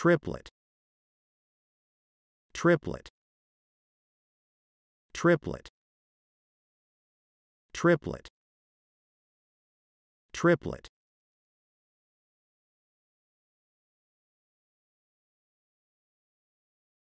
triplet triplet triplet triplet triplet